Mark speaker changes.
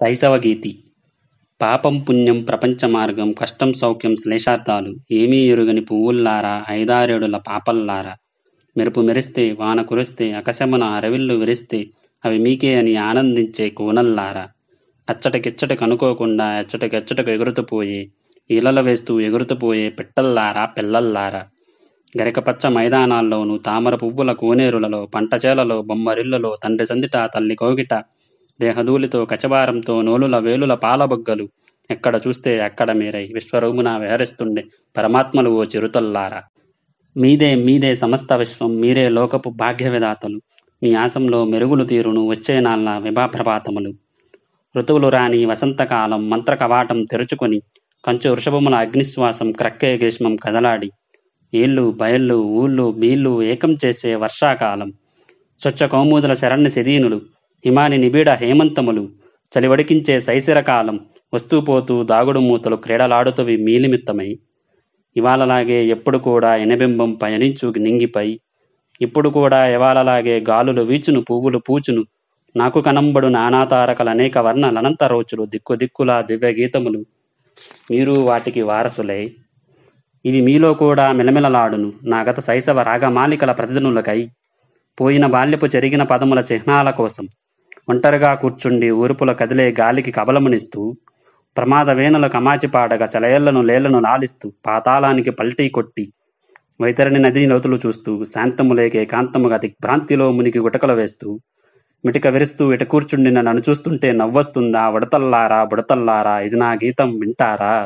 Speaker 1: శైశవగీతి పాపం పుణ్యం ప్రపంచ మార్గం కష్టం సౌఖ్యం శ్లేషార్థాలు ఏమీ ఎరుగని పువ్వుల్లారా ఐదారేడుల పాపల్లారా మెరుపు మెరిస్తే వాన కురిస్తే అకశమన అరవిల్లు విరిస్తే అవి మీకే అని ఆనందించే కోనల్లారా అచ్చటకిచ్చటకు అనుకోకుండా ఎచ్చటకెచ్చటకు ఎగురుతుపోయే ఈలలు వేస్తూ ఎగురుతుపోయే పిట్టల్లారా పిల్లల్లారా గరికపచ్చ మైదానాల్లోనూ తామర పువ్వుల కోనేరులలో పంట చేలలో తండ్రి సందిట తల్లి కోగిట దేహదూలితో కచబారంతో నోలుల వేలుల పాలబొగ్గలు ఎక్కడ చూస్తే అక్కడ మీరై విశ్వరూమున విహరిస్తుండే పరమాత్మలు ఓ చిరుతల్లారా మీదే మీదే సమస్త విశ్వం మీరే లోకపు భాగ్య విధాతలు మీ ఆశంలో మెరుగులు తీరును వచ్చే నాళ్ళ విభాప్రభాతములు ఋతువులు రాని వసంతకాలం మంత్ర కవాటం తెరుచుకొని కంచు వృషభముల అగ్నిశ్వాసం క్రక్కే గ్రీష్మం కదలాడి ఏళ్ళు బయళ్ళు ఊళ్ళు బీళ్ళు ఏకం చేసే వర్షాకాలం స్వచ్ఛ కౌముదుల శరణ్య శదీనులు హిమాని నిబిడ హేమంతములు చలివడికించే శైశిరకాలం వస్తూ పోతూ దాగుడు మూతలు క్రీడలాడుతవి మీలిమిత్తమై ఇవాళలాగే ఎప్పుడు కూడా ఎనబింబం పయనించు నింగిపై ఇప్పుడు కూడా ఇవాళలాగే గాలులు వీచును పువ్వులు పూచును నాకు కనంబడు నానాతారకల అనేక వర్ణలనంత లనంత రోచులు దిక్కు దిక్కులా దివ్య గీతములు మీరు వాటికి వారసులే ఇవి మీలో కూడా మిలమిలలాడును నా గత శైశవ రాగమాలికల ప్రతిధనులకై పోయిన బాల్యపు జరిగిన పదముల చిహ్నాల కోసం ఒంటరిగా కూర్చుండి ఊరుపుల కదిలే గాలికి కబలమునిస్తూ ప్రమాద కమాచి కమాచిపాడగా సెలయళ్లను లేళ్లను లాలిస్తూ పాతాళానికి పల్టీ కొట్టి వైతరణి నదిని లోతులు చూస్తూ శాంతము లేకే కాంతముగా దిగ్భ్రాంతిలో మునికి గుటకలు వేస్తూ మిటిక విరుస్తూ ఇట కూర్చుండి నన్ను చూస్తుంటే నవ్వొస్తుందా బుడతల్లారా బుడతల్లారా ఇది నా గీతం వింటారా